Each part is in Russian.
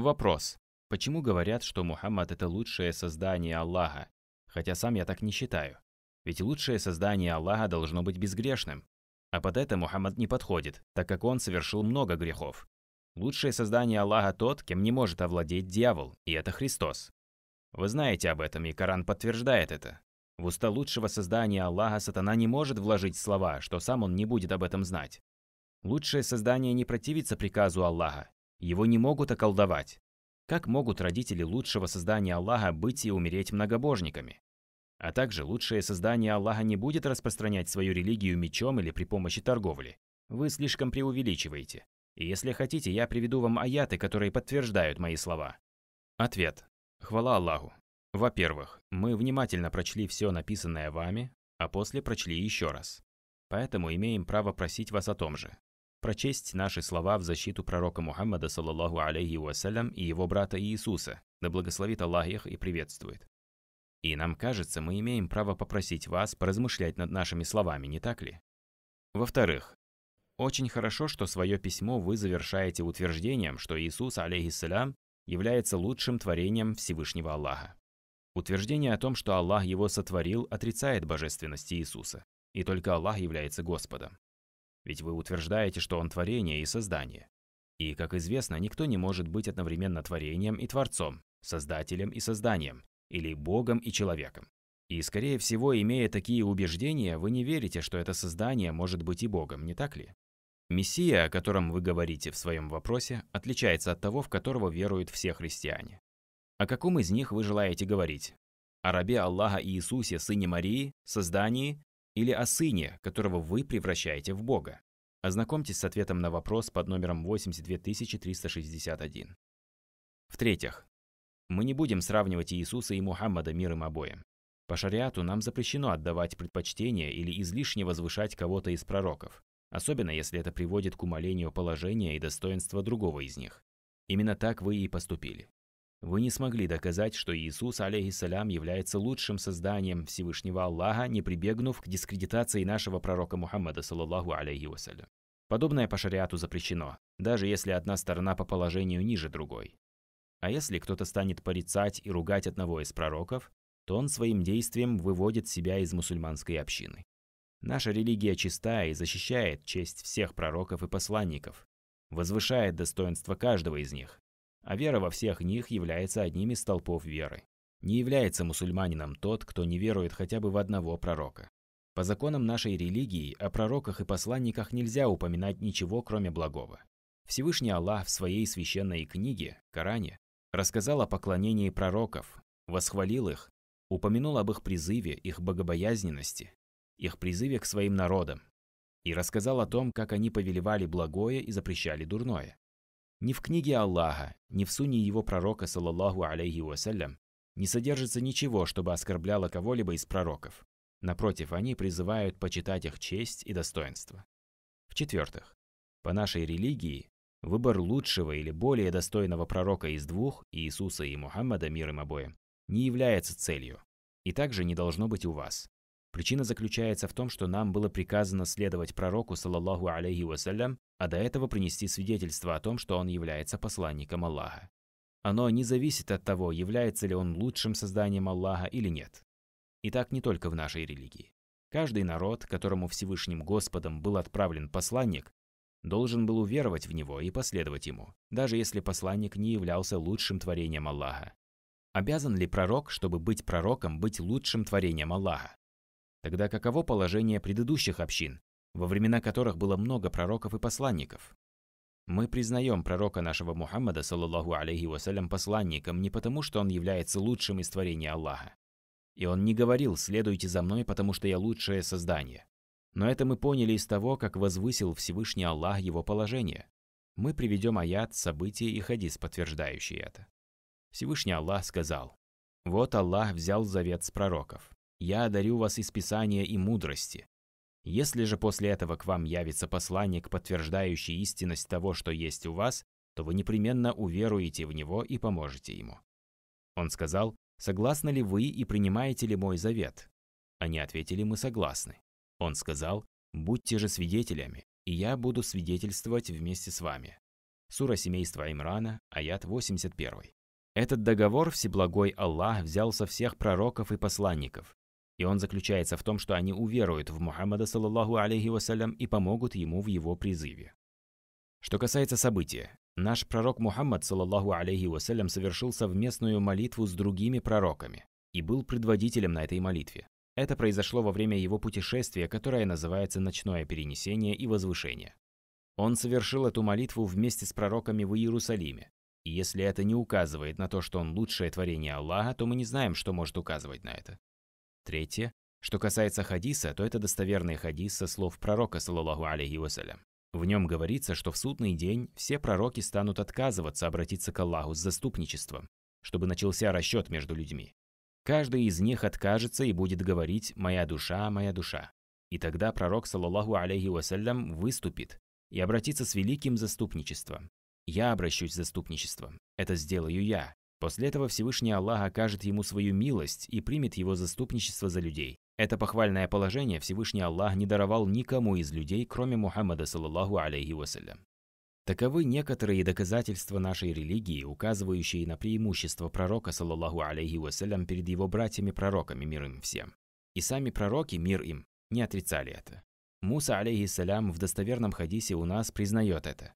Вопрос. Почему говорят, что Мухаммад – это лучшее создание Аллаха? Хотя сам я так не считаю. Ведь лучшее создание Аллаха должно быть безгрешным. А под это Мухаммад не подходит, так как он совершил много грехов. Лучшее создание Аллаха тот, кем не может овладеть дьявол, и это Христос. Вы знаете об этом, и Коран подтверждает это. В уста лучшего создания Аллаха сатана не может вложить слова, что сам он не будет об этом знать. Лучшее создание не противится приказу Аллаха его не могут околдовать. Как могут родители лучшего создания Аллаха быть и умереть многобожниками? А также лучшее создание Аллаха не будет распространять свою религию мечом или при помощи торговли. Вы слишком преувеличиваете. И если хотите, я приведу вам аяты, которые подтверждают мои слова. Ответ. Хвала Аллаху. Во-первых, мы внимательно прочли все написанное вами, а после прочли еще раз. Поэтому имеем право просить вас о том же прочесть наши слова в защиту пророка Мухаммада, саллаллаху алейхи вассалям, и его брата Иисуса, да благословит Аллах их и приветствует. И нам кажется, мы имеем право попросить вас поразмышлять над нашими словами, не так ли? Во-вторых, очень хорошо, что свое письмо вы завершаете утверждением, что Иисус, алейхиссалям, является лучшим творением Всевышнего Аллаха. Утверждение о том, что Аллах его сотворил, отрицает божественность Иисуса, и только Аллах является Господом. Ведь вы утверждаете, что он творение и создание. И, как известно, никто не может быть одновременно творением и творцом, создателем и созданием, или богом и человеком. И, скорее всего, имея такие убеждения, вы не верите, что это создание может быть и богом, не так ли? Мессия, о котором вы говорите в своем вопросе, отличается от того, в которого веруют все христиане. О каком из них вы желаете говорить? О рабе Аллаха Иисусе, сыне Марии, создании или о сыне, которого вы превращаете в Бога? Ознакомьтесь с ответом на вопрос под номером 82361. В-третьих, мы не будем сравнивать Иисуса и Мухаммада мир им обоим. По шариату нам запрещено отдавать предпочтение или излишне возвышать кого-то из пророков, особенно если это приводит к умалению положения и достоинства другого из них. Именно так вы и поступили. Вы не смогли доказать, что Иисус, алейхиссалям, является лучшим созданием Всевышнего Аллаха, не прибегнув к дискредитации нашего пророка Мухаммада, саллаллаху алейхи вассалям. Подобное по шариату запрещено, даже если одна сторона по положению ниже другой. А если кто-то станет порицать и ругать одного из пророков, то он своим действием выводит себя из мусульманской общины. Наша религия чистая и защищает честь всех пророков и посланников, возвышает достоинство каждого из них, а вера во всех них является одним из столпов веры. Не является мусульманином тот, кто не верует хотя бы в одного пророка. По законам нашей религии о пророках и посланниках нельзя упоминать ничего, кроме благого. Всевышний Аллах в своей священной книге, Коране, рассказал о поклонении пророков, восхвалил их, упомянул об их призыве, их богобоязненности, их призыве к своим народам и рассказал о том, как они повелевали благое и запрещали дурное. Ни в книге Аллаха, ни в суне его пророка, саллаллаху алейхи вассалям, не содержится ничего, чтобы оскорбляло кого-либо из пророков. Напротив, они призывают почитать их честь и достоинство. В-четвертых, по нашей религии выбор лучшего или более достойного пророка из двух, Иисуса и Мухаммада, мир им обоим, не является целью, и также не должно быть у вас. Причина заключается в том, что нам было приказано следовать пророку, саллаллаху алейхи вассалям, а до этого принести свидетельство о том, что он является посланником Аллаха. Оно не зависит от того, является ли он лучшим созданием Аллаха или нет. И так не только в нашей религии. Каждый народ, которому Всевышним Господом был отправлен посланник, должен был уверовать в него и последовать ему, даже если посланник не являлся лучшим творением Аллаха. Обязан ли пророк, чтобы быть пророком, быть лучшим творением Аллаха? Тогда каково положение предыдущих общин, во времена которых было много пророков и посланников. Мы признаем пророка нашего Мухаммада, саллаллаху алейхи вассалям, посланником не потому, что он является лучшим из творения Аллаха. И он не говорил «следуйте за мной, потому что я лучшее создание». Но это мы поняли из того, как возвысил Всевышний Аллах его положение. Мы приведем аят, события и хадис, подтверждающие это. Всевышний Аллах сказал, «Вот Аллах взял завет с пророков. Я одарю вас из Писания и мудрости, если же после этого к вам явится посланник, подтверждающий истинность того, что есть у вас, то вы непременно уверуете в него и поможете ему». Он сказал, «Согласны ли вы и принимаете ли мой завет?» Они ответили, «Мы согласны». Он сказал, «Будьте же свидетелями, и я буду свидетельствовать вместе с вами». Сура семейства Имрана, аят 81. Этот договор Всеблагой Аллах взял со всех пророков и посланников, и он заключается в том, что они уверуют в Мухаммада, саллаллаху алейхи вассалям, и помогут ему в его призыве. Что касается события, наш пророк Мухаммад, саллаллаху алейхи вассалям, совершил совместную молитву с другими пророками и был предводителем на этой молитве. Это произошло во время его путешествия, которое называется «Ночное перенесение и возвышение». Он совершил эту молитву вместе с пророками в Иерусалиме. И если это не указывает на то, что он лучшее творение Аллаха, то мы не знаем, что может указывать на это. Третье. Что касается хадиса, то это достоверный хадис со слов пророка, саллаллаху алейхи вассалям. В нем говорится, что в судный день все пророки станут отказываться обратиться к Аллаху с заступничеством, чтобы начался расчет между людьми. Каждый из них откажется и будет говорить «Моя душа, моя душа». И тогда пророк, саллаллаху алейхи вассалям, выступит и обратится с великим заступничеством. «Я обращусь заступничеством. Это сделаю я. После этого Всевышний Аллах окажет ему свою милость и примет его заступничество за людей. Это похвальное положение Всевышний Аллах не даровал никому из людей, кроме Мухаммада, саллаллаху алейхи вассалям. Таковы некоторые доказательства нашей религии, указывающие на преимущество пророка, саллаллаху алейхи вассалям, перед его братьями-пророками, мир им всем. И сами пророки, мир им, не отрицали это. Муса, алейхи алейхиссалям, в достоверном хадисе у нас признает это.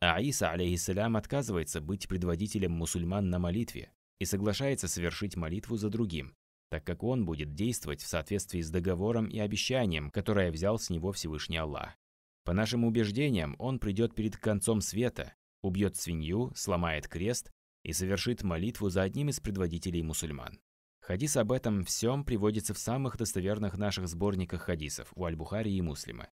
А Аиса, алейхиссалям, отказывается быть предводителем мусульман на молитве и соглашается совершить молитву за другим, так как он будет действовать в соответствии с договором и обещанием, которое взял с него Всевышний Аллах. По нашим убеждениям, он придет перед концом света, убьет свинью, сломает крест и совершит молитву за одним из предводителей мусульман. Хадис об этом всем приводится в самых достоверных наших сборниках хадисов у Аль-Бухари и Муслима.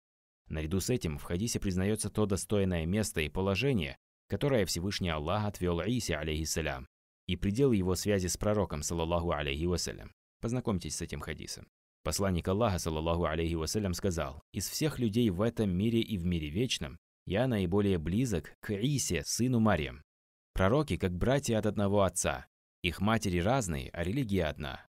Наряду с этим в хадисе признается то достойное место и положение, которое Всевышний Аллах отвел Исе, алейхиссалям, и предел его связи с пророком, салаллаху алейхи вассалям. Познакомьтесь с этим хадисом. Посланник Аллаха, салаллаху алейхи вассалям, сказал, «Из всех людей в этом мире и в мире вечном я наиболее близок к Иисе, сыну Марьям. Пророки как братья от одного отца. Их матери разные, а религия одна».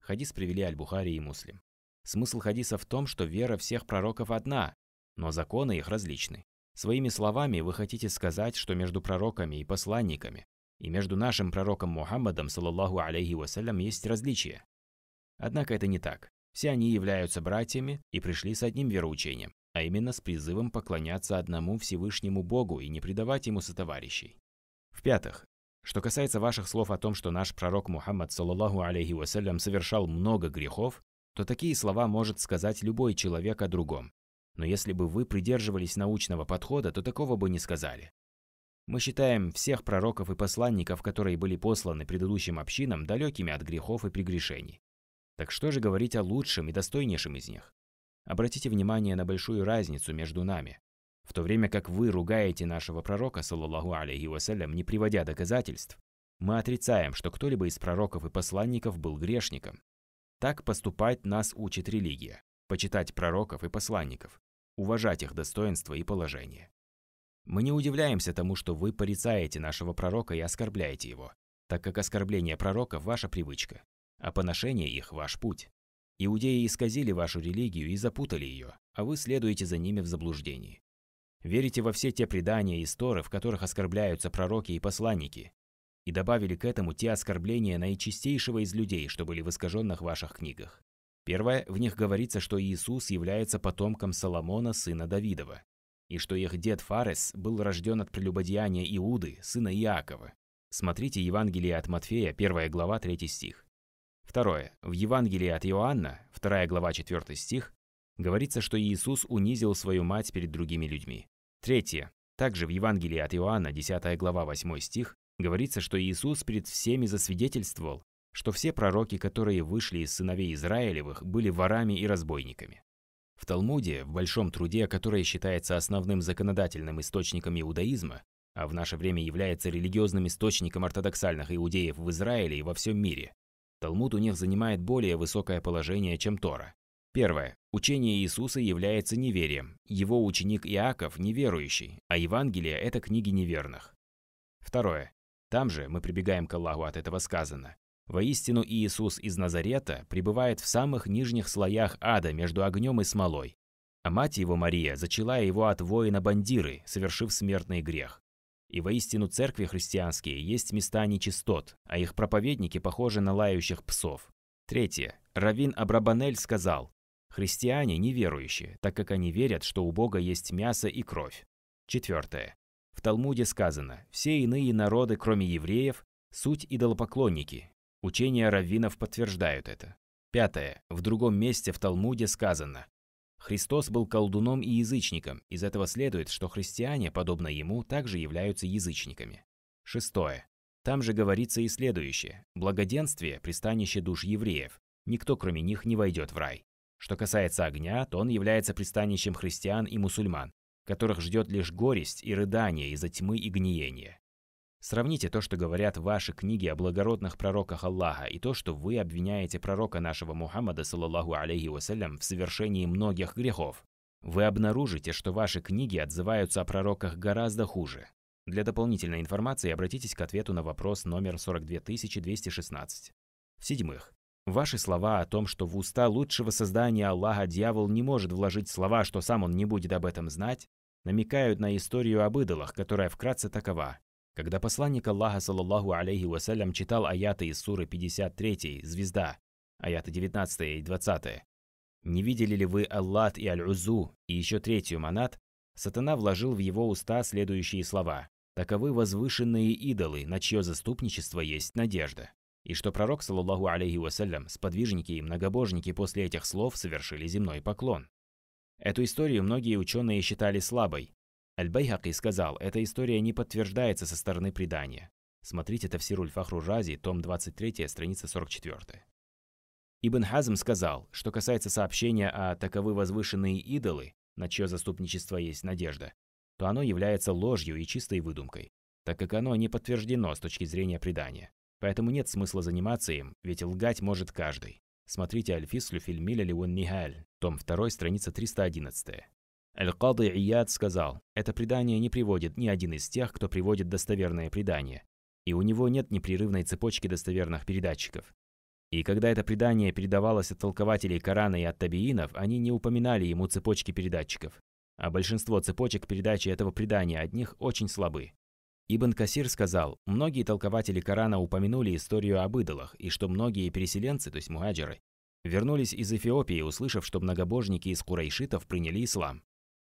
Хадис привели Аль-Бухари и Муслим. Смысл хадиса в том, что вера всех пророков одна, но законы их различны. Своими словами вы хотите сказать, что между пророками и посланниками, и между нашим пророком Мухаммадом, саллаллаху алейхи вассалям, есть различия. Однако это не так. Все они являются братьями и пришли с одним вероучением, а именно с призывом поклоняться одному Всевышнему Богу и не предавать ему сотоварищей. В-пятых, что касается ваших слов о том, что наш пророк Мухаммад, саллаллаху алейхи вассалям, совершал много грехов, то такие слова может сказать любой человек о другом, но если бы вы придерживались научного подхода, то такого бы не сказали. Мы считаем всех пророков и посланников, которые были посланы предыдущим общинам, далекими от грехов и прегрешений. Так что же говорить о лучшем и достойнейшем из них? Обратите внимание на большую разницу между нами. В то время как вы ругаете нашего пророка, саллаллаху алейхи вассалям, не приводя доказательств, мы отрицаем, что кто-либо из пророков и посланников был грешником. Так поступать нас учит религия почитать пророков и посланников, уважать их достоинство и положение. Мы не удивляемся тому, что вы порицаете нашего пророка и оскорбляете его, так как оскорбление пророков – ваша привычка, а поношение их – ваш путь. Иудеи исказили вашу религию и запутали ее, а вы следуете за ними в заблуждении. Верите во все те предания и сторы, в которых оскорбляются пророки и посланники, и добавили к этому те оскорбления наичистейшего из людей, что были в искаженных ваших книгах. Первое, в них говорится, что Иисус является потомком Соломона, сына Давидова, и что их дед Фарес был рожден от прелюбодеяния Иуды, сына Иакова. Смотрите Евангелие от Матфея, 1 глава, 3 стих. Второе. В Евангелии от Иоанна, 2 глава, 4 стих, говорится, что Иисус унизил свою мать перед другими людьми. Третье. Также в Евангелии от Иоанна, 10 глава, 8 стих, говорится, что Иисус перед всеми засвидетельствовал, что все пророки, которые вышли из сыновей Израилевых, были ворами и разбойниками. В Талмуде, в большом труде, который считается основным законодательным источником иудаизма, а в наше время является религиозным источником ортодоксальных иудеев в Израиле и во всем мире, Талмуд у них занимает более высокое положение, чем Тора. Первое. Учение Иисуса является неверием. Его ученик Иаков – неверующий, а Евангелие – это книги неверных. Второе. Там же, мы прибегаем к Аллаху от этого сказано, Воистину Иисус из Назарета пребывает в самых нижних слоях ада между огнем и смолой, а мать его Мария зачала его от воина бандиры, совершив смертный грех. И воистину церкви христианские есть места нечистот, а их проповедники похожи на лающих псов. Третье. Равин Абрабанель сказал, «Христиане неверующие, так как они верят, что у Бога есть мясо и кровь». Четвертое. В Талмуде сказано, все иные народы, кроме евреев, суть идолопоклонники, Учения раввинов подтверждают это. Пятое. В другом месте в Талмуде сказано «Христос был колдуном и язычником, из этого следует, что христиане, подобно ему, также являются язычниками». Шестое. Там же говорится и следующее «Благоденствие – пристанище душ евреев, никто кроме них не войдет в рай». Что касается огня, то он является пристанищем христиан и мусульман, которых ждет лишь горесть и рыдание из-за тьмы и гниения. Сравните то, что говорят ваши книги о благородных пророках Аллаха, и то, что вы обвиняете пророка нашего Мухаммада, саллаллаху алейхи вассалям, в совершении многих грехов. Вы обнаружите, что ваши книги отзываются о пророках гораздо хуже. Для дополнительной информации обратитесь к ответу на вопрос номер 42216. В-седьмых, ваши слова о том, что в уста лучшего создания Аллаха дьявол не может вложить слова, что сам он не будет об этом знать, намекают на историю об идолах, которая вкратце такова. Когда посланник Аллаха, саллаллаху алейхи вассалям, читал аяты из суры 53, «Звезда», аяты 19 и 20, «Не видели ли вы Аллат и Аль-Узу и еще третью манат?» Сатана вложил в его уста следующие слова. «Таковы возвышенные идолы, на чье заступничество есть надежда». И что пророк, саллаллаху алейхи вассалям, сподвижники и многобожники после этих слов совершили земной поклон. Эту историю многие ученые считали слабой, Аль-Байхаки сказал, эта история не подтверждается со стороны предания. Смотрите Тафсируль Фахружази, том 23, страница 44. Ибн Хазм сказал, что касается сообщения о таковы возвышенные идолы, на чье заступничество есть надежда, то оно является ложью и чистой выдумкой, так как оно не подтверждено с точки зрения предания. Поэтому нет смысла заниматься им, ведь лгать может каждый. Смотрите Альфислю Фильмиля Леон Нигаль, том 2, страница 311. Аль-Кады Ияд сказал, это предание не приводит ни один из тех, кто приводит достоверные предания, и у него нет непрерывной цепочки достоверных передатчиков. И когда это предание передавалось от толкователей Корана и от табиинов, они не упоминали ему цепочки передатчиков. А большинство цепочек передачи этого предания от них очень слабы. Ибн Касир сказал, многие толкователи Корана упомянули историю об идолах, и что многие переселенцы, то есть муаджиры, вернулись из Эфиопии, услышав, что многобожники из курайшитов приняли ислам.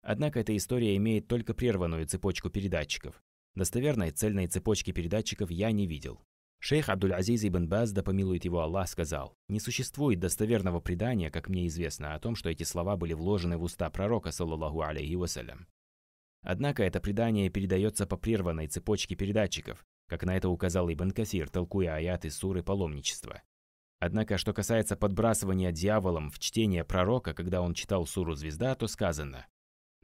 Однако эта история имеет только прерванную цепочку передатчиков. Достоверной цельной цепочки передатчиков я не видел. Шейх Абдул азиз ибн Баз, да помилует его Аллах, сказал, «Не существует достоверного предания, как мне известно, о том, что эти слова были вложены в уста пророка, саллаллаху алейхи вассалям». Однако это предание передается по прерванной цепочке передатчиков, как на это указал Ибн Касир, толкуя аят из суры паломничества. Однако, что касается подбрасывания дьяволом в чтение пророка, когда он читал суру «Звезда», то сказано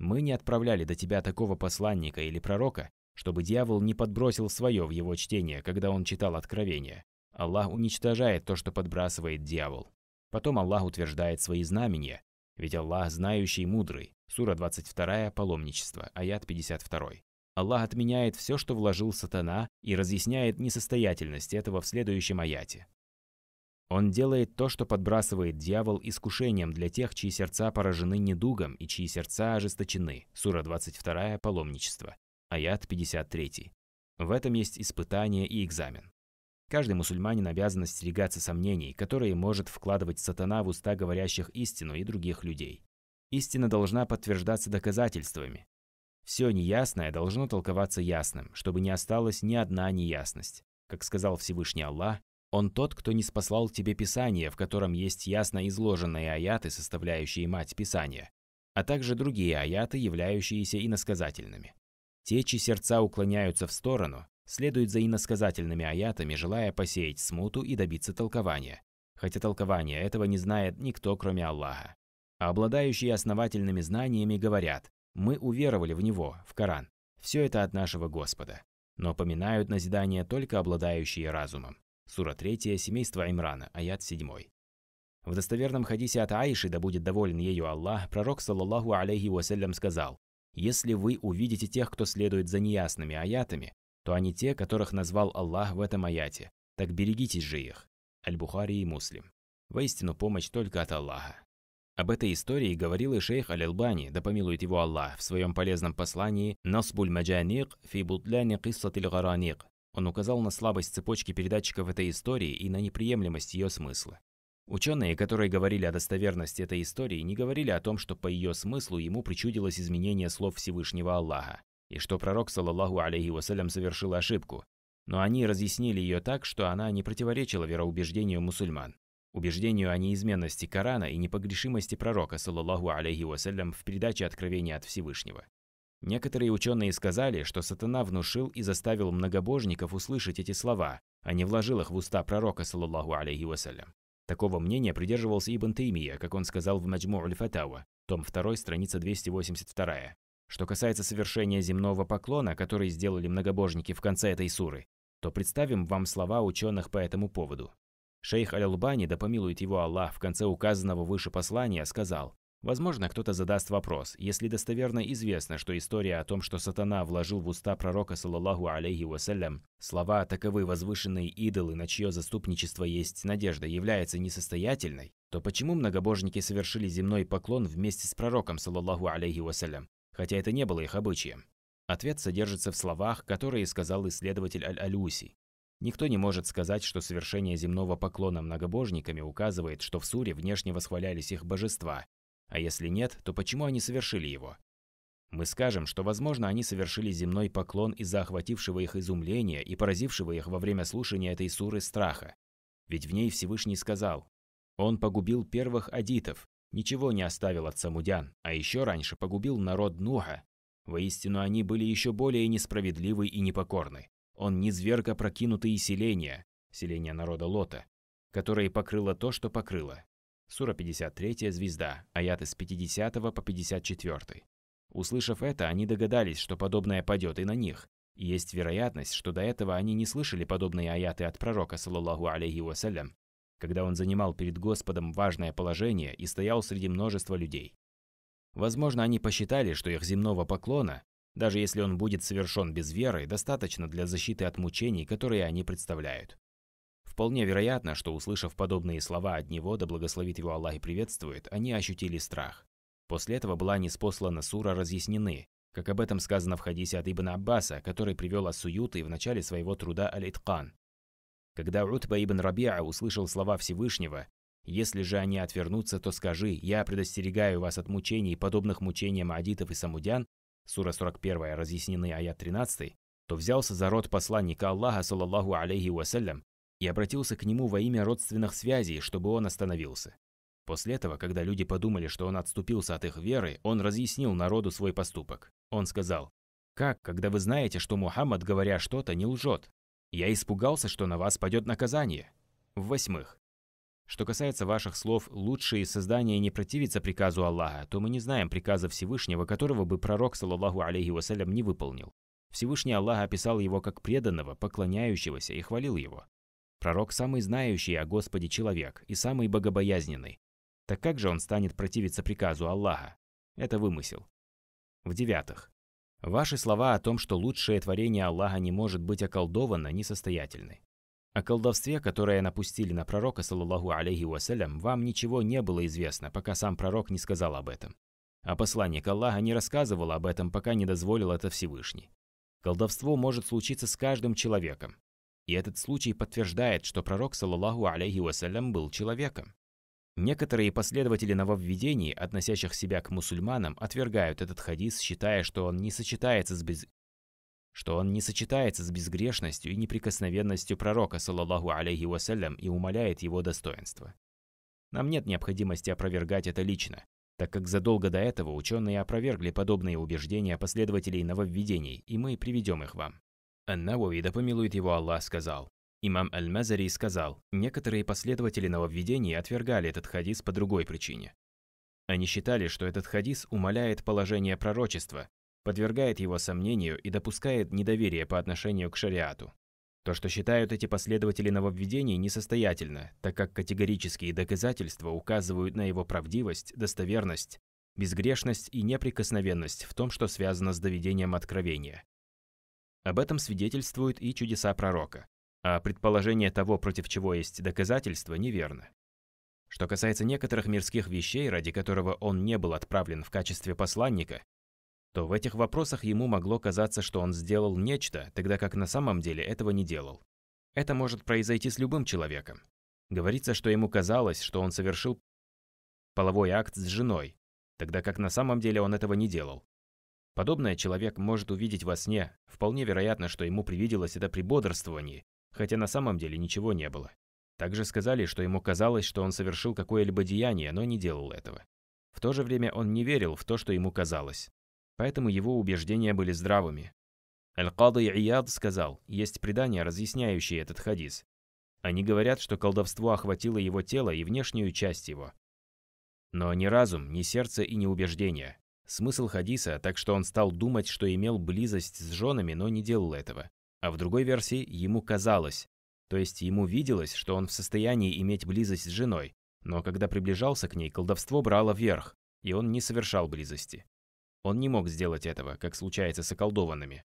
мы не отправляли до тебя такого посланника или пророка, чтобы дьявол не подбросил свое в его чтение, когда он читал Откровение. Аллах уничтожает то, что подбрасывает дьявол. Потом Аллах утверждает свои знамения, ведь Аллах знающий и мудрый. Сура 22, паломничество, аят 52. Аллах отменяет все, что вложил сатана, и разъясняет несостоятельность этого в следующем аяте. Он делает то, что подбрасывает дьявол искушением для тех, чьи сердца поражены недугом и чьи сердца ожесточены. Сура 22, паломничество. Аят 53. В этом есть испытание и экзамен. Каждый мусульманин обязан остерегаться сомнений, которые может вкладывать сатана в уста говорящих истину и других людей. Истина должна подтверждаться доказательствами. Все неясное должно толковаться ясным, чтобы не осталась ни одна неясность. Как сказал Всевышний Аллах, он тот, кто не спаслал тебе Писание, в котором есть ясно изложенные аяты, составляющие мать Писания, а также другие аяты, являющиеся иносказательными. Те, чьи сердца уклоняются в сторону, следуют за иносказательными аятами, желая посеять смуту и добиться толкования, хотя толкования этого не знает никто, кроме Аллаха. А обладающие основательными знаниями говорят «Мы уверовали в Него, в Коран. Все это от нашего Господа». Но поминают назидание только обладающие разумом. Сура 3, семейство Аймрана, аят 7. В достоверном хадисе от Аиши, да будет доволен ею Аллах, пророк, саллаллаху алейхи вассалям, сказал, «Если вы увидите тех, кто следует за неясными аятами, то они те, которых назвал Аллах в этом аяте, так берегитесь же их». Аль-Бухари и Муслим. Воистину помощь только от Аллаха. Об этой истории говорил и шейх Аль-Албани, да помилует его Аллах, в своем полезном послании «Насбуль маджаник фи бутляни киссатиль гараник» Он указал на слабость цепочки передатчиков этой истории и на неприемлемость ее смысла. Ученые, которые говорили о достоверности этой истории, не говорили о том, что по ее смыслу ему причудилось изменение слов Всевышнего Аллаха, и что пророк, саллаллаху алейхи вассалям, совершил ошибку. Но они разъяснили ее так, что она не противоречила вероубеждению мусульман, убеждению о неизменности Корана и непогрешимости пророка, саллаллаху алейхи вассалям, в передаче откровения от Всевышнего. Некоторые ученые сказали, что сатана внушил и заставил многобожников услышать эти слова, а не вложил их в уста пророка, саллаллаху алейхи вассалям. Такого мнения придерживался Ибн Таймия, как он сказал в Маджму Аль-Фатава, том 2, страница 282. Что касается совершения земного поклона, который сделали многобожники в конце этой суры, то представим вам слова ученых по этому поводу. Шейх Аль-Албани, да помилует его Аллах, в конце указанного выше послания сказал, Возможно, кто-то задаст вопрос, если достоверно известно, что история о том, что сатана вложил в уста пророка, саллаллаху алейхи вассалям, слова «таковы возвышенные идолы, на чье заступничество есть надежда» является несостоятельной, то почему многобожники совершили земной поклон вместе с пророком, саллаллаху алейхи вассалям, хотя это не было их обычаем? Ответ содержится в словах, которые сказал исследователь Аль-Алюси. Никто не может сказать, что совершение земного поклона многобожниками указывает, что в суре внешне восхвалялись их божества, а если нет, то почему они совершили его? Мы скажем, что, возможно, они совершили земной поклон из-за охватившего их изумления и поразившего их во время слушания этой суры страха. Ведь в ней Всевышний сказал, «Он погубил первых адитов, ничего не оставил от самудян, а еще раньше погубил народ Нуха. Воистину, они были еще более несправедливы и непокорны. Он низверг опрокинутые селения, селения народа Лота, которые покрыло то, что покрыло, Сура 53 «Звезда», аят с 50 по 54. Услышав это, они догадались, что подобное падет и на них. И есть вероятность, что до этого они не слышали подобные аяты от пророка, саллаллаху алейхи вассалям, когда он занимал перед Господом важное положение и стоял среди множества людей. Возможно, они посчитали, что их земного поклона, даже если он будет совершен без веры, достаточно для защиты от мучений, которые они представляют. Вполне вероятно, что, услышав подобные слова от него, да благословит его Аллах и приветствует, они ощутили страх. После этого была неспослана сура разъяснены, как об этом сказано в хадисе от Ибн Аббаса, который привел Ас-Суюты в начале своего труда Аль-Иткан. Когда Утба Ибн Рабиа услышал слова Всевышнего, «Если же они отвернутся, то скажи, я предостерегаю вас от мучений, подобных мучениям адитов и самудян», сура 41, разъяснены аят 13, то взялся за рот посланника Аллаха, саллаллаху алейхи вассалям, и обратился к нему во имя родственных связей, чтобы он остановился. После этого, когда люди подумали, что он отступился от их веры, он разъяснил народу свой поступок. Он сказал, «Как, когда вы знаете, что Мухаммад, говоря что-то, не лжет? Я испугался, что на вас падет наказание». В-восьмых, что касается ваших слов «лучшие создания не противятся приказу Аллаха», то мы не знаем приказа Всевышнего, которого бы пророк, саллаллаху алейхи вассалям, не выполнил. Всевышний Аллах описал его как преданного, поклоняющегося и хвалил его. Пророк самый знающий о Господе человек и самый богобоязненный. Так как же он станет противиться приказу Аллаха? Это вымысел. В девятых. Ваши слова о том, что лучшее творение Аллаха не может быть околдовано, несостоятельны. О колдовстве, которое напустили на пророка, саллаллаху алейхи вассалям, вам ничего не было известно, пока сам пророк не сказал об этом. А посланник Аллаха не рассказывал об этом, пока не дозволил это Всевышний. Колдовство может случиться с каждым человеком. И этот случай подтверждает, что пророк, саллаллаху алейхи вассалям, был человеком. Некоторые последователи нововведений, относящих себя к мусульманам, отвергают этот хадис, считая, что он не сочетается с, без... что он не сочетается с безгрешностью и неприкосновенностью пророка, саллаллаху алейхи вассалям, и умаляет его достоинство. Нам нет необходимости опровергать это лично, так как задолго до этого ученые опровергли подобные убеждения последователей нововведений, и мы приведем их вам. Ан-Навави, да помилует его Аллах, сказал. Имам Аль-Мазари сказал, некоторые последователи нововведений отвергали этот хадис по другой причине. Они считали, что этот хадис умаляет положение пророчества, подвергает его сомнению и допускает недоверие по отношению к шариату. То, что считают эти последователи нововведений, несостоятельно, так как категорические доказательства указывают на его правдивость, достоверность, безгрешность и неприкосновенность в том, что связано с доведением откровения. Об этом свидетельствуют и чудеса пророка. А предположение того, против чего есть доказательства, неверно. Что касается некоторых мирских вещей, ради которого он не был отправлен в качестве посланника, то в этих вопросах ему могло казаться, что он сделал нечто, тогда как на самом деле этого не делал. Это может произойти с любым человеком. Говорится, что ему казалось, что он совершил половой акт с женой, тогда как на самом деле он этого не делал. Подобное человек может увидеть во сне. Вполне вероятно, что ему привиделось это при бодрствовании, хотя на самом деле ничего не было. Также сказали, что ему казалось, что он совершил какое-либо деяние, но не делал этого. В то же время он не верил в то, что ему казалось. Поэтому его убеждения были здравыми. Аль-Кады Ияд сказал, есть предания, разъясняющие этот хадис. Они говорят, что колдовство охватило его тело и внешнюю часть его. Но ни разум, ни сердце и ни убеждения смысл хадиса, так что он стал думать, что имел близость с женами, но не делал этого. А в другой версии ему казалось, то есть ему виделось, что он в состоянии иметь близость с женой, но когда приближался к ней, колдовство брало вверх, и он не совершал близости. Он не мог сделать этого, как случается с околдованными.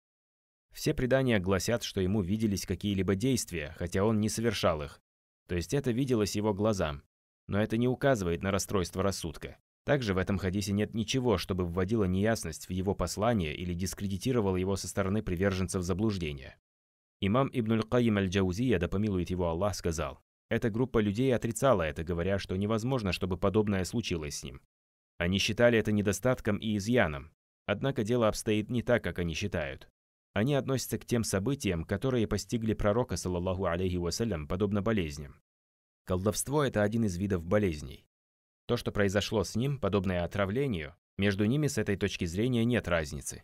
Все предания гласят, что ему виделись какие-либо действия, хотя он не совершал их. То есть это виделось его глазам. Но это не указывает на расстройство рассудка. Также в этом хадисе нет ничего, чтобы вводило неясность в его послание или дискредитировало его со стороны приверженцев заблуждения. Имам Ибн Аль-Каим Аль-Джаузия, да помилует его Аллах, сказал, «Эта группа людей отрицала это, говоря, что невозможно, чтобы подобное случилось с ним. Они считали это недостатком и изъяном. Однако дело обстоит не так, как они считают. Они относятся к тем событиям, которые постигли пророка, саллаллаху алейхи вассалям, подобно болезням. Колдовство – это один из видов болезней. То, что произошло с ним, подобное отравлению, между ними с этой точки зрения нет разницы.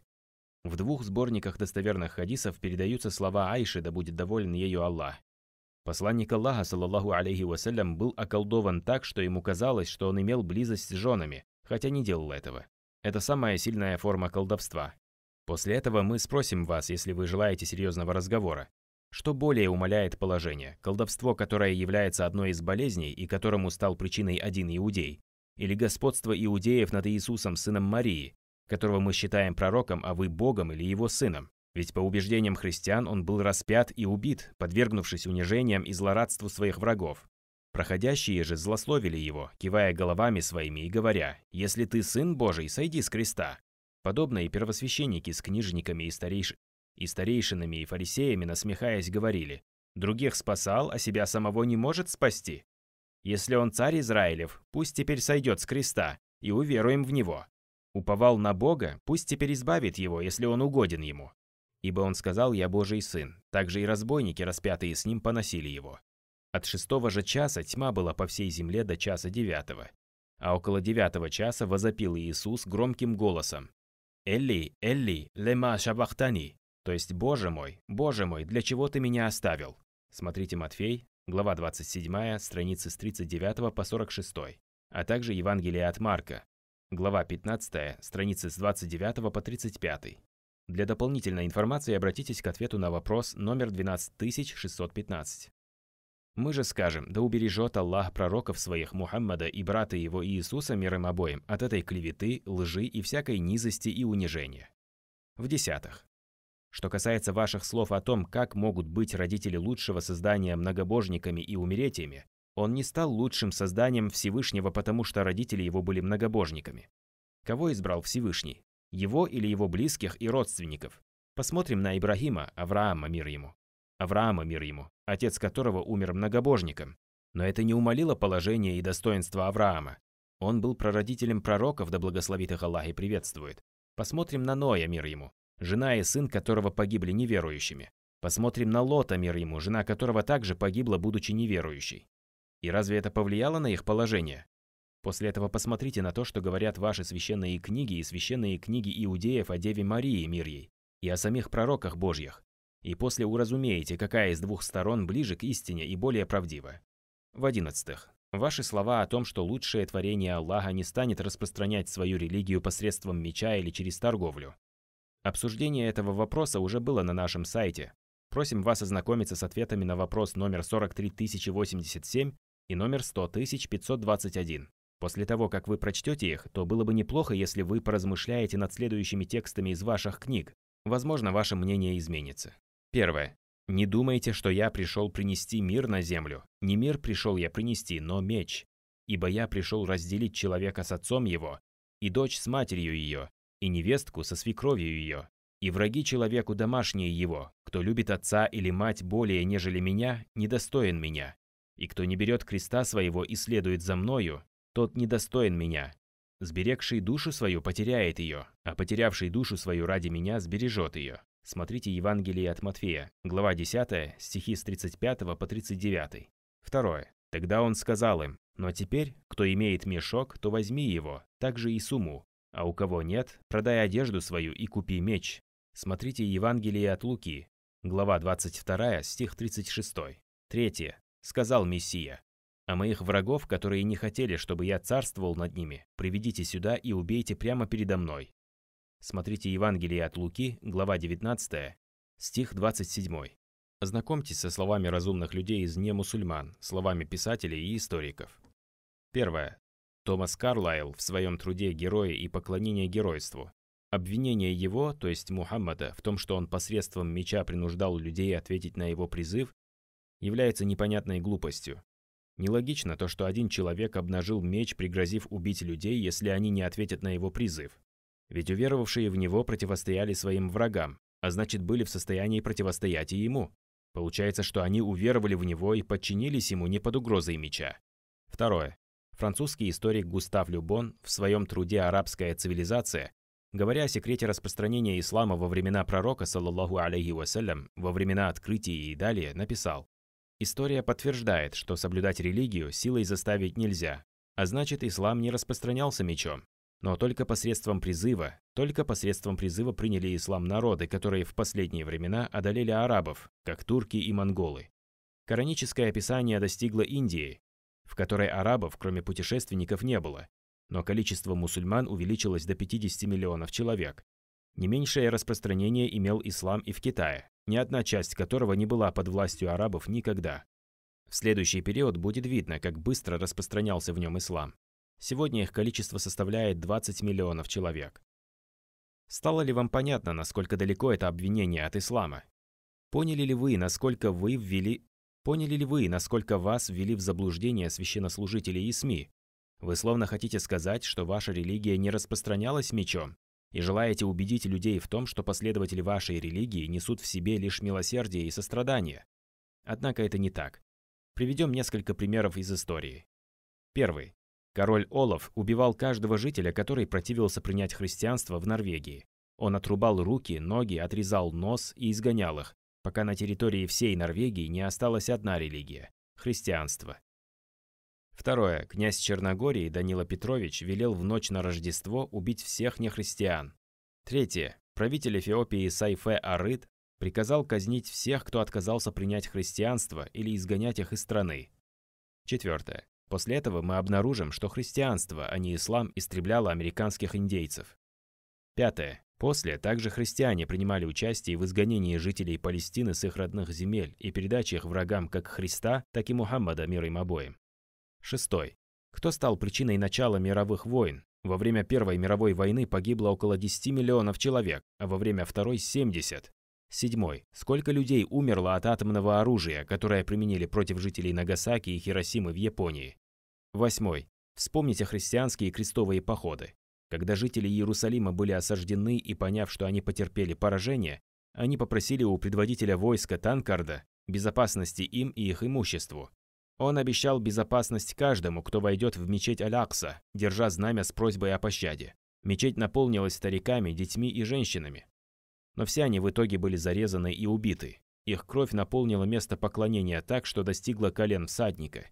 В двух сборниках достоверных хадисов передаются слова Айши, да будет доволен ею Аллах. Посланник Аллаха, саллаллаху алейхи вассалям, был околдован так, что ему казалось, что он имел близость с женами, хотя не делал этого. Это самая сильная форма колдовства. После этого мы спросим вас, если вы желаете серьезного разговора, что более умаляет положение, колдовство, которое является одной из болезней и которому стал причиной один иудей, или господство иудеев над Иисусом, сыном Марии, которого мы считаем пророком, а вы Богом или его сыном. Ведь по убеждениям христиан он был распят и убит, подвергнувшись унижениям и злорадству своих врагов. Проходящие же злословили его, кивая головами своими и говоря, «Если ты сын Божий, сойди с креста». Подобно и первосвященники с книжниками и старейш... И старейшинами, и фарисеями, насмехаясь, говорили, «Других спасал, а себя самого не может спасти. Если он царь Израилев, пусть теперь сойдет с креста, и уверуем в него. Уповал на Бога, пусть теперь избавит его, если он угоден ему. Ибо он сказал, я Божий сын, также и разбойники, распятые с ним, поносили его. От шестого же часа тьма была по всей земле до часа девятого. А около девятого часа возопил Иисус громким голосом. «Элли, Элли, лема шабахтани!» То есть, Боже мой, Боже мой, для чего ты меня оставил? Смотрите Матфей, глава 27, страницы с 39 по 46, а также Евангелие от Марка, глава 15, страницы с 29 по 35. Для дополнительной информации обратитесь к ответу на вопрос номер 12615. Мы же скажем, да убережет Аллах пророков своих Мухаммада и брата его Иисуса мир им обоим от этой клеветы, лжи и всякой низости и унижения. В десятых. Что касается ваших слов о том, как могут быть родители лучшего создания многобожниками и умеретиями, он не стал лучшим созданием Всевышнего, потому что родители его были многобожниками. Кого избрал Всевышний? Его или его близких и родственников? Посмотрим на Ибрагима, Авраама, мир ему. Авраама, мир ему, отец которого умер многобожником. Но это не умалило положение и достоинство Авраама. Он был прародителем пророков, да благословит их Аллах и приветствует. Посмотрим на Ноя, мир ему, жена и сын которого погибли неверующими. Посмотрим на Лота, мир ему, жена которого также погибла, будучи неверующей. И разве это повлияло на их положение? После этого посмотрите на то, что говорят ваши священные книги и священные книги иудеев о Деве Марии, мир ей, и о самих пророках Божьих. И после уразумеете, какая из двух сторон ближе к истине и более правдива. В одиннадцатых. Ваши слова о том, что лучшее творение Аллаха не станет распространять свою религию посредством меча или через торговлю. Обсуждение этого вопроса уже было на нашем сайте. Просим вас ознакомиться с ответами на вопрос номер 43087 и номер 100521. После того, как вы прочтете их, то было бы неплохо, если вы поразмышляете над следующими текстами из ваших книг. Возможно, ваше мнение изменится. Первое. Не думайте, что я пришел принести мир на землю. Не мир пришел я принести, но меч. Ибо я пришел разделить человека с отцом его, и дочь с матерью ее, и невестку со свекровью ее, и враги человеку домашние его, кто любит отца или мать более, нежели меня, недостоин меня, и кто не берет креста своего и следует за мною, тот недостоин меня. Сберегший душу свою потеряет ее, а потерявший душу свою ради меня сбережет ее. Смотрите Евангелие от Матфея, глава 10, стихи с 35 по 39. Второе. Тогда он сказал им, «Но теперь, кто имеет мешок, то возьми его, также и сумму. А у кого нет, продай одежду свою и купи меч. Смотрите Евангелие от Луки, глава 22, стих 36. Третье. Сказал Мессия. А моих врагов, которые не хотели, чтобы я царствовал над ними, приведите сюда и убейте прямо передо мной. Смотрите Евангелие от Луки, глава 19, стих 27. Ознакомьтесь со словами разумных людей из немусульман, словами писателей и историков. Первое. Томас Карлайл в своем труде «Герои и поклонение геройству» Обвинение его, то есть Мухаммада, в том, что он посредством меча принуждал людей ответить на его призыв, является непонятной глупостью. Нелогично то, что один человек обнажил меч, пригрозив убить людей, если они не ответят на его призыв. Ведь уверовавшие в него противостояли своим врагам, а значит были в состоянии противостоять и ему. Получается, что они уверовали в него и подчинились ему не под угрозой меча. Второе. Французский историк Густав Любон в своем труде «Арабская цивилизация», говоря о секрете распространения ислама во времена пророка, саллаллаху алейхи вассалям, во времена открытий и далее, написал «История подтверждает, что соблюдать религию силой заставить нельзя, а значит, ислам не распространялся мечом, но только посредством призыва, только посредством призыва приняли ислам народы, которые в последние времена одолели арабов, как турки и монголы. Кораническое описание достигло Индии, в которой арабов, кроме путешественников, не было, но количество мусульман увеличилось до 50 миллионов человек. Не меньшее распространение имел ислам и в Китае, ни одна часть которого не была под властью арабов никогда. В следующий период будет видно, как быстро распространялся в нем ислам. Сегодня их количество составляет 20 миллионов человек. Стало ли вам понятно, насколько далеко это обвинение от ислама? Поняли ли вы, насколько вы ввели Поняли ли вы, насколько вас ввели в заблуждение священнослужители и СМИ? Вы словно хотите сказать, что ваша религия не распространялась мечом, и желаете убедить людей в том, что последователи вашей религии несут в себе лишь милосердие и сострадание. Однако это не так. Приведем несколько примеров из истории. Первый. Король Олаф убивал каждого жителя, который противился принять христианство в Норвегии. Он отрубал руки, ноги, отрезал нос и изгонял их пока на территории всей Норвегии не осталась одна религия – христианство. Второе. Князь Черногории Данила Петрович велел в ночь на Рождество убить всех нехристиан. Третье. Правитель Эфиопии Сайфе Арыт приказал казнить всех, кто отказался принять христианство или изгонять их из страны. Четвертое. После этого мы обнаружим, что христианство, а не ислам, истребляло американских индейцев. Пятое. После также христиане принимали участие в изгонении жителей Палестины с их родных земель и передаче их врагам как Христа, так и Мухаммада мир им обоим. Шестой. Кто стал причиной начала мировых войн? Во время Первой мировой войны погибло около 10 миллионов человек, а во время Второй – 70. Седьмой. Сколько людей умерло от атомного оружия, которое применили против жителей Нагасаки и Хиросимы в Японии? Восьмой. Вспомните христианские крестовые походы. Когда жители Иерусалима были осаждены и поняв, что они потерпели поражение, они попросили у предводителя войска Танкарда безопасности им и их имуществу. Он обещал безопасность каждому, кто войдет в мечеть Алякса, держа знамя с просьбой о пощаде. Мечеть наполнилась стариками, детьми и женщинами. Но все они в итоге были зарезаны и убиты. Их кровь наполнила место поклонения так, что достигла колен всадника,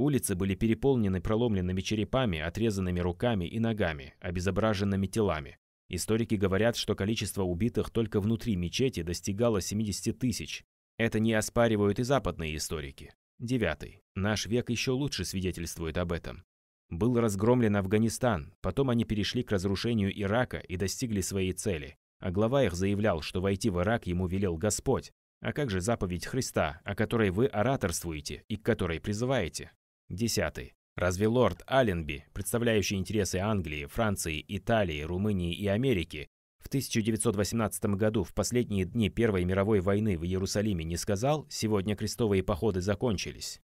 Улицы были переполнены проломленными черепами, отрезанными руками и ногами, обезображенными телами. Историки говорят, что количество убитых только внутри мечети достигало 70 тысяч. Это не оспаривают и западные историки. Девятый. Наш век еще лучше свидетельствует об этом. Был разгромлен Афганистан, потом они перешли к разрушению Ирака и достигли своей цели. А глава их заявлял, что войти в Ирак ему велел Господь. А как же заповедь Христа, о которой вы ораторствуете и к которой призываете? Десятый. Разве лорд Алленби, представляющий интересы Англии, Франции, Италии, Румынии и Америки, в 1918 году, в последние дни Первой мировой войны в Иерусалиме не сказал «сегодня крестовые походы закончились».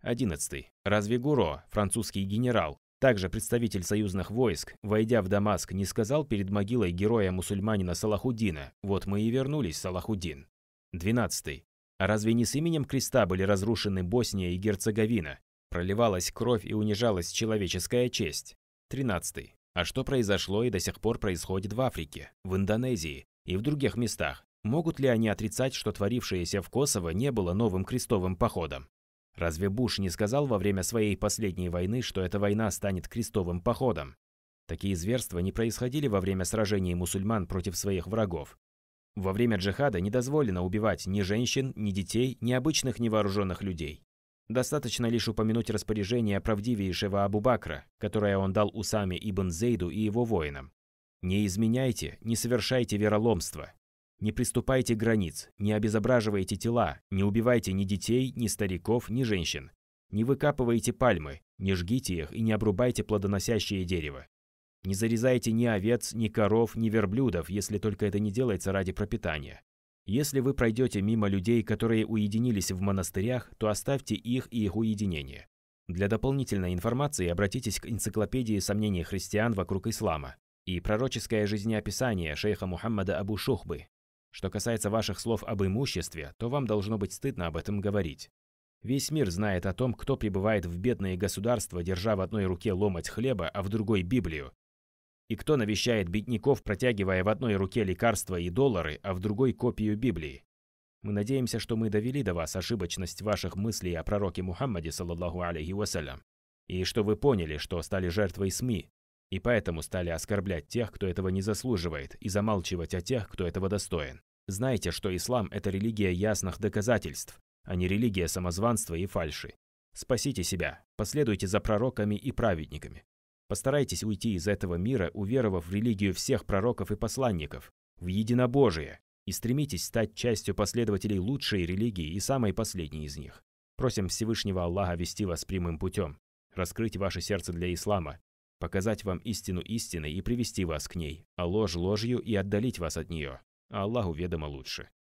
Одиннадцатый. Разве Гуро, французский генерал, также представитель союзных войск, войдя в Дамаск, не сказал перед могилой героя-мусульманина Салахудина «Вот мы и вернулись, Салахудин». 12. А разве не с именем креста были разрушены Босния и Герцеговина, проливалась кровь и унижалась человеческая честь. 13. А что произошло и до сих пор происходит в Африке, в Индонезии и в других местах? Могут ли они отрицать, что творившееся в Косово не было новым крестовым походом? Разве Буш не сказал во время своей последней войны, что эта война станет крестовым походом? Такие зверства не происходили во время сражений мусульман против своих врагов. Во время джихада не дозволено убивать ни женщин, ни детей, ни обычных невооруженных людей. Достаточно лишь упомянуть распоряжение правдивейшего Абу-Бакра, которое он дал Усаме ибн Зейду и его воинам. «Не изменяйте, не совершайте вероломства, не приступайте к границ, не обезображивайте тела, не убивайте ни детей, ни стариков, ни женщин, не выкапывайте пальмы, не жгите их и не обрубайте плодоносящее дерево, не зарезайте ни овец, ни коров, ни верблюдов, если только это не делается ради пропитания. Если вы пройдете мимо людей, которые уединились в монастырях, то оставьте их и их уединение. Для дополнительной информации обратитесь к энциклопедии сомнений христиан вокруг ислама и пророческое жизнеописание шейха Мухаммада Абу Шухбы. Что касается ваших слов об имуществе, то вам должно быть стыдно об этом говорить. Весь мир знает о том, кто пребывает в бедные государства, держа в одной руке ломоть хлеба, а в другой – Библию, и кто навещает бедняков, протягивая в одной руке лекарства и доллары, а в другой копию Библии? Мы надеемся, что мы довели до вас ошибочность ваших мыслей о пророке Мухаммаде, саллаллаху алейхи вассалям, и что вы поняли, что стали жертвой СМИ, и поэтому стали оскорблять тех, кто этого не заслуживает, и замалчивать о тех, кто этого достоин. Знайте, что ислам – это религия ясных доказательств, а не религия самозванства и фальши. Спасите себя, последуйте за пророками и праведниками. Постарайтесь уйти из этого мира, уверовав в религию всех пророков и посланников, в единобожие, и стремитесь стать частью последователей лучшей религии и самой последней из них. Просим Всевышнего Аллаха вести вас прямым путем, раскрыть ваше сердце для ислама, показать вам истину истины и привести вас к ней, а ложь ложью и отдалить вас от нее. А Аллаху ведомо лучше.